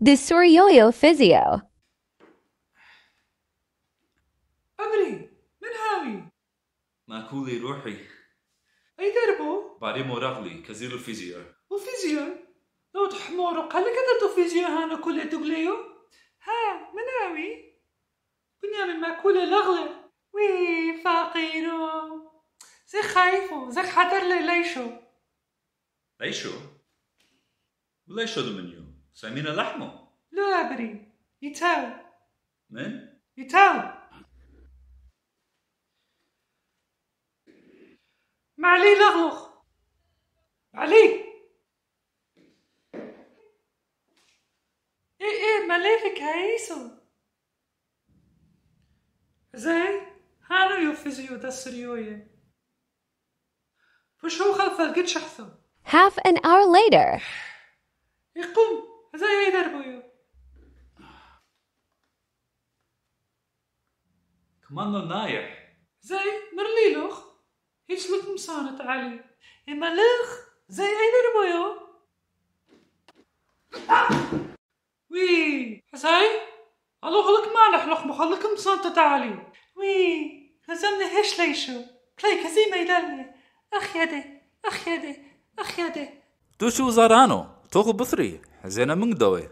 دستوريويو فيزيو أبري من هاوي؟ ماكولي روحي أي دربو؟ باريمو رغلي كزير الفيزيو وفيزيو؟ لو تحمورو قال كذا فيزيو هانا كل تقليو؟ ها من هاوي؟ كنا من ماكولي لغلي. وي فاقيرو. زي خايفو زي خاطر لي ليشو ليشو؟ ليشو دمنيو سمينا لحمه لا أبري يتاو من؟ يتاو ما علي لغلغ علي ايه ايه ملافك هايسو زين هانو يوفزيو دا السريوية فشو خلفة لقيت شحثو Half an hour later. يقوم كمانو نايح زي مرليلوخ هيشلك مصارت علي إما لخ زي أين ربويو وي حساي الو خلك ما نحلق بخلك مصانتة تعالي وي هزمنا هيش ليشو كلاي ما يدلني أخ يدي أخ يدي أخ يدي تو شو زارانو توغ بثري زينا منقدوي